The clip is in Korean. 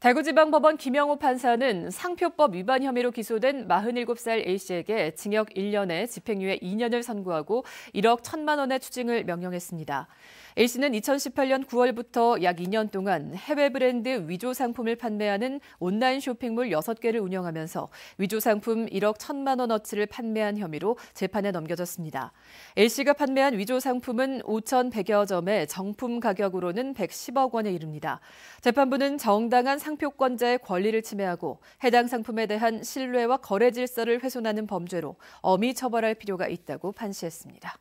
대구지방법원 김영호 판사는 상표법 위반 혐의로 기소된 47살 A씨에게 징역 1년에 집행유예 2년을 선고하고 1억 1천만 원의 추징을 명령했습니다. A씨는 2018년 9월부터 약 2년 동안 해외 브랜드 위조 상품을 판매하는 온라인 쇼핑몰 6개를 운영하면서 위조 상품 1억 1천만 원어치를 판매한 혐의로 재판에 넘겨졌습니다. A씨가 판매한 위조 상품은 5,100여 점에 정품 가격으로는 110억 원에 이릅니다. 재판부는 정당한 상품 상표권자의 권리를 침해하고 해당 상품에 대한 신뢰와 거래 질서를 훼손하는 범죄로 엄히 처벌할 필요가 있다고 판시했습니다.